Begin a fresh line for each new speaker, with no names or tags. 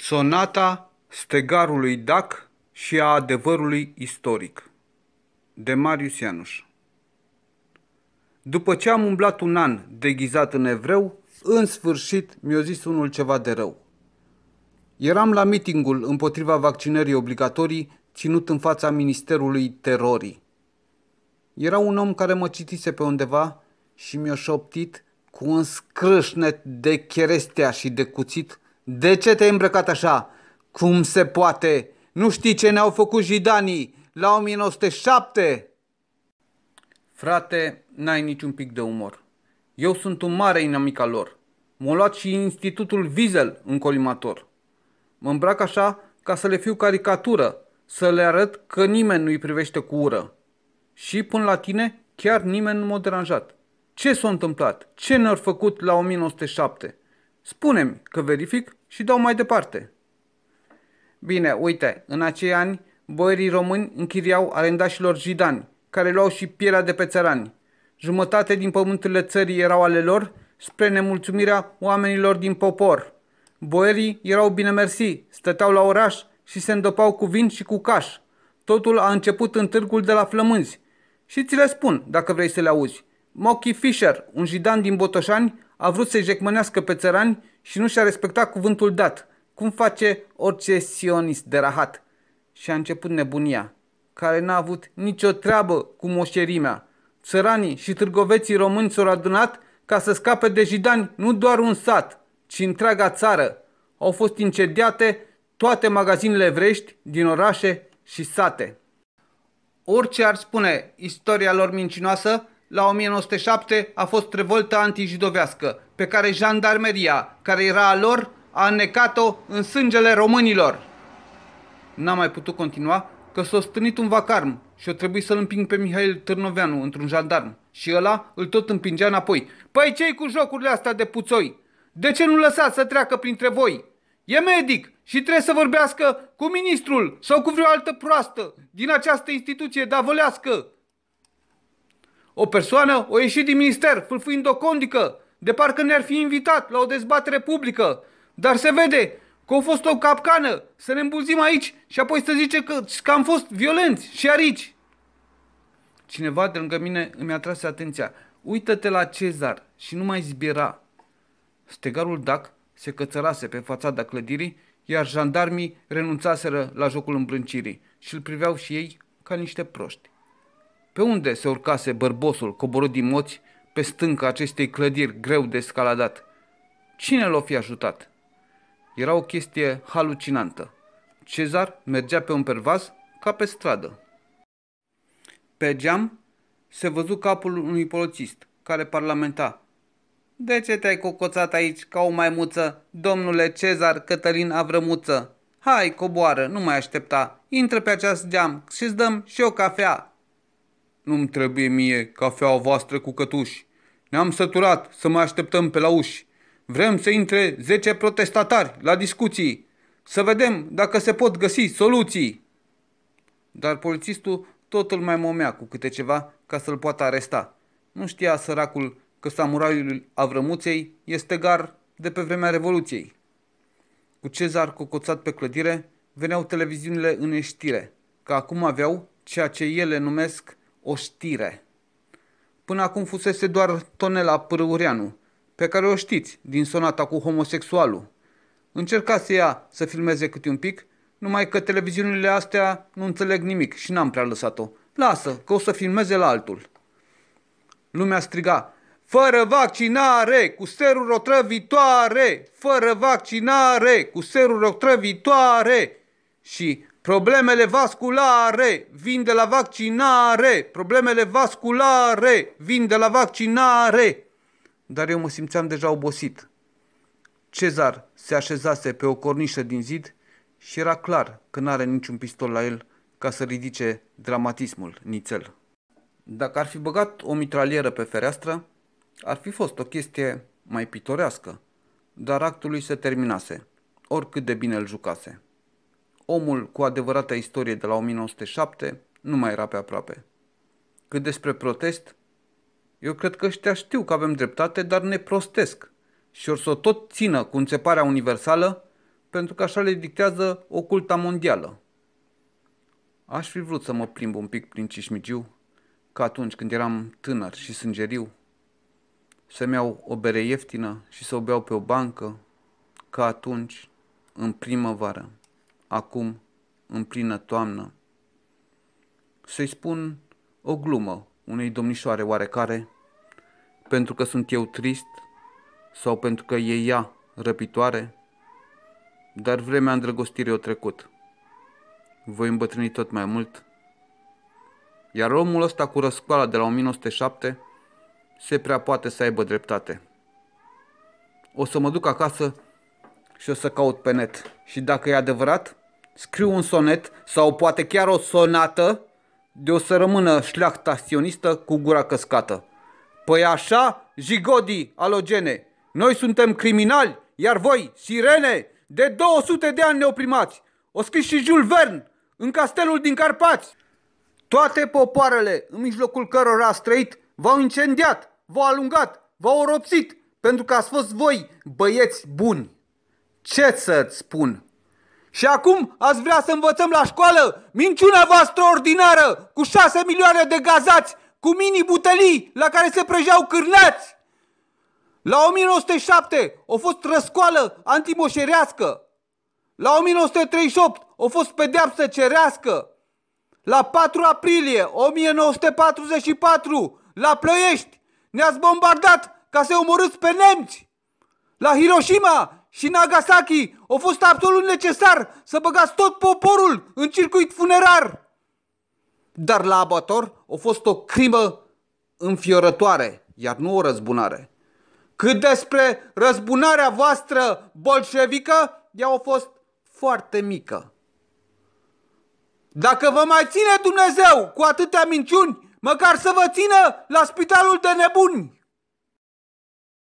Sonata stegarului Dac și a adevărului istoric de Marius Ianuș După ce am umblat un an deghizat în evreu, în sfârșit mi-a zis unul ceva de rău. Eram la mitingul împotriva vaccinării obligatorii ținut în fața Ministerului Terorii. Era un om care mă citise pe undeva și mi-a șoptit cu un scrâșnet de cherestea și de cuțit de ce te-ai îmbrăcat așa? Cum se poate? Nu știi ce ne-au făcut jidanii la 1907? Frate, n-ai niciun pic de umor. Eu sunt un mare inamic al lor. m au luat și Institutul Wiesel în colimator. Mă îmbrac așa ca să le fiu caricatură, să le arăt că nimeni nu-i privește cu ură. Și până la tine, chiar nimeni nu m-a deranjat. Ce s-a întâmplat? Ce ne-au făcut la 1907? Spune-mi că verific și dau mai departe. Bine, uite, în acei ani, boierii români închiriau arendașilor jidani, care luau și pielea de pe țărani. Jumătate din pământurile țării erau ale lor, spre nemulțumirea oamenilor din popor. Boierii erau bine mersi, stăteau la oraș și se îndopau cu vin și cu caș. Totul a început în târgul de la Flămânzi. Și ți le spun, dacă vrei să le auzi. Mocky Fisher, un jidan din Botoșani, a vrut să-i jecmănească pe țărani și nu și-a respectat cuvântul dat, cum face orice sionist de rahat. Și a început nebunia, care n-a avut nicio treabă cu moșerimea. Țăranii și târgoveții români s-au adunat ca să scape de jidani nu doar un sat, ci întreaga țară. Au fost incendiate toate magazinele evrești din orașe și sate. Orice ar spune istoria lor mincinoasă, la 1907 a fost revoltă antijidovească, pe care jandarmeria, care era a lor, a înnecat-o în sângele românilor. N-a mai putut continua că s-a stânit un vacarm și o trebuie să-l împing pe Mihail Târnoveanu într-un jandarm. Și ăla îl tot împingea înapoi. Păi cei cu jocurile astea de puțoi? De ce nu lăsați să treacă printre voi? E medic și trebuie să vorbească cu ministrul sau cu vreo altă proastă din această instituție davolească o persoană o ieșit din minister, fâlfâind o condică, de parcă ne-ar fi invitat la o dezbatere publică. Dar se vede că a fost o capcană, să ne îmbulzim aici și apoi să zice că, că am fost violenți și arici. Cineva de lângă mine îmi atrase atenția. Uită-te la Cezar și nu mai zbiera. Stegarul Dac se cățărase pe fațada clădirii, iar jandarmii renunțaseră la jocul îmbrâncirii și îl priveau și ei ca niște proști. Pe unde se urcase bărbosul coborât din moți pe stânca acestei clădiri greu de scaladat? Cine l-o fi ajutat? Era o chestie halucinantă. Cezar mergea pe un pervaz ca pe stradă. Pe geam se văzu capul unui polițist care parlamenta. De ce te-ai cocoțat aici ca o maimuță, domnule Cezar Cătălin Avrămuță? Hai, coboară, nu mai aștepta. Intră pe acest geam și-ți dăm și o cafea. Nu-mi trebuie mie cafeaua voastră cu cătuși. Ne-am săturat să mai așteptăm pe la uși. Vrem să intre 10 protestatari la discuții. Să vedem dacă se pot găsi soluții. Dar polițistul tot îl mai momea cu câte ceva ca să-l poată aresta. Nu știa săracul că samuraiul Avrămuței este gar de pe vremea Revoluției. Cu Cezar cocoțat pe clădire, veneau televiziunile în eștire, că acum aveau ceea ce ele numesc știre. Până acum fusese doar Tonela Părăureanu, pe care o știți din sonata cu homosexualul. Încerca să ia să filmeze câte un pic, numai că televiziunile astea nu înțeleg nimic și n-am prea lăsat-o. Lasă, că o să filmeze la altul. Lumea striga, fără vaccinare, cu serul otrăvitoare, fără vaccinare, cu serul otrăvitoare. Și Problemele vasculare vin de la vaccinare. Problemele vasculare vin de la vaccinare. Dar eu mă simțeam deja obosit. Cezar se așezase pe o cornișă din zid și era clar că n-are niciun pistol la el ca să ridice dramatismul nițel. Dacă ar fi băgat o mitralieră pe fereastră, ar fi fost o chestie mai pitorească, dar actul lui se terminase, oricât de bine îl jucase omul cu adevărata istorie de la 1907 nu mai era pe aproape. Cât despre protest, eu cred că ăștia știu că avem dreptate, dar ne prostesc și or să o tot țină cu înțeparea universală pentru că așa le dictează oculta mondială. Aș fi vrut să mă plimb un pic prin Cismigiu, ca atunci când eram tânăr și sângeriu, să-mi iau o bere ieftină și să o beau pe o bancă, ca atunci, în primăvară acum în plină toamnă. Să-i spun o glumă unei domnișoare oarecare, pentru că sunt eu trist sau pentru că e ea răpitoare, dar vremea îndrăgostirii o trecut. Voi îmbătrâni tot mai mult, iar omul ăsta cu răscoala de la 1907 se prea poate să aibă dreptate. O să mă duc acasă și o să caut pe net. Și dacă e adevărat, scriu un sonet sau poate chiar o sonată de o să rămână șleachta sionistă cu gura căscată. Păi așa, jigodi alogene, noi suntem criminali, iar voi, sirene, de 200 de ani ne oprimați. O scris și Jules Verne, în castelul din Carpați. Toate popoarele în mijlocul cărora străit v-au incendiat, v-au alungat, v-au oropsit, pentru că ați fost voi băieți buni. Ce să-ți spun? Și acum ați vrea să învățăm la școală minciuna voastră ordinară cu șase milioane de gazați cu mini-butelii la care se prăjeau cârnați. La 1907 a fost răscoală antimoșerească. La 1938 a fost pedeapsă cerească. La 4 aprilie 1944, la Plăiești, ne-ați bombardat ca să omorâți pe nemți. La Hiroshima și Nagasaki a fost absolut necesar să băgați tot poporul în circuit funerar. Dar la abator a fost o crimă înfiorătoare, iar nu o răzbunare. Cât despre răzbunarea voastră bolșevică, ea a fost foarte mică. Dacă vă mai ține Dumnezeu cu atâtea minciuni, măcar să vă țină la spitalul de nebuni!